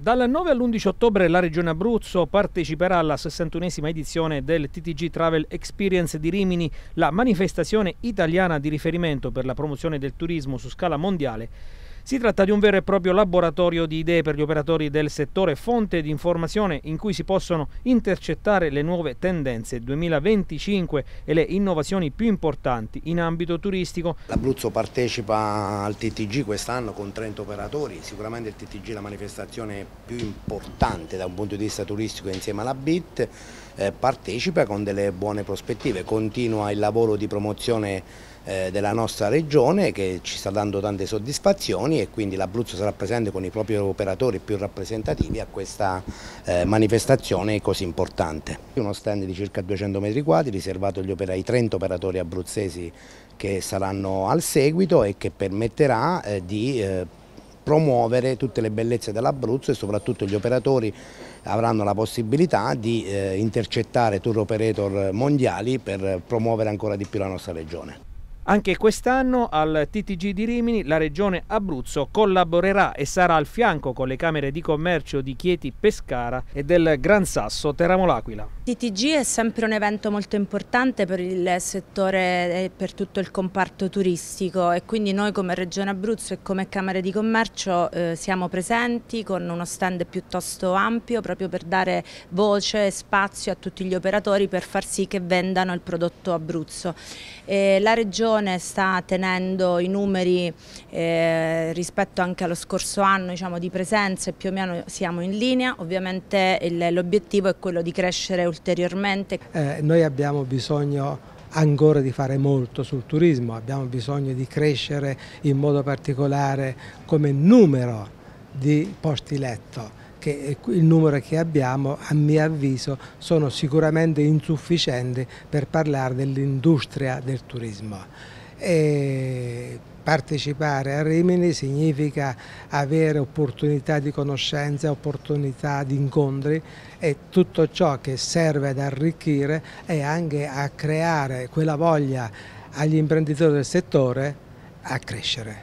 Dal 9 all'11 ottobre la Regione Abruzzo parteciperà alla 61esima edizione del TTG Travel Experience di Rimini, la manifestazione italiana di riferimento per la promozione del turismo su scala mondiale si tratta di un vero e proprio laboratorio di idee per gli operatori del settore, fonte di informazione in cui si possono intercettare le nuove tendenze 2025 e le innovazioni più importanti in ambito turistico. L'Abruzzo partecipa al TTG quest'anno con 30 operatori, sicuramente il TTG è la manifestazione più importante da un punto di vista turistico insieme alla BIT, eh, partecipa con delle buone prospettive, continua il lavoro di promozione eh, della nostra regione che ci sta dando tante soddisfazioni e quindi l'Abruzzo sarà presente con i propri operatori più rappresentativi a questa eh, manifestazione così importante. Uno stand di circa 200 metri quadri riservato agli operai, 30 operatori abruzzesi che saranno al seguito e che permetterà eh, di promuovere tutte le bellezze dell'Abruzzo e soprattutto gli operatori avranno la possibilità di intercettare tour operator mondiali per promuovere ancora di più la nostra regione. Anche quest'anno al TTG di Rimini la Regione Abruzzo collaborerà e sarà al fianco con le Camere di Commercio di Chieti Pescara e del Gran Sasso Teramo Teramolaquila. TTG è sempre un evento molto importante per il settore e per tutto il comparto turistico e quindi noi come Regione Abruzzo e come Camere di Commercio eh, siamo presenti con uno stand piuttosto ampio proprio per dare voce e spazio a tutti gli operatori per far sì che vendano il prodotto Abruzzo. Eh, la Regione Fondazione sta tenendo i numeri eh, rispetto anche allo scorso anno diciamo, di presenze, più o meno siamo in linea, ovviamente l'obiettivo è quello di crescere ulteriormente. Eh, noi abbiamo bisogno ancora di fare molto sul turismo, abbiamo bisogno di crescere in modo particolare come numero di posti letto che eh, il numero che abbiamo a mio avviso sono sicuramente insufficienti per parlare dell'industria del turismo. E partecipare a Rimini significa avere opportunità di conoscenza, opportunità di incontri e tutto ciò che serve ad arricchire e anche a creare quella voglia agli imprenditori del settore a crescere.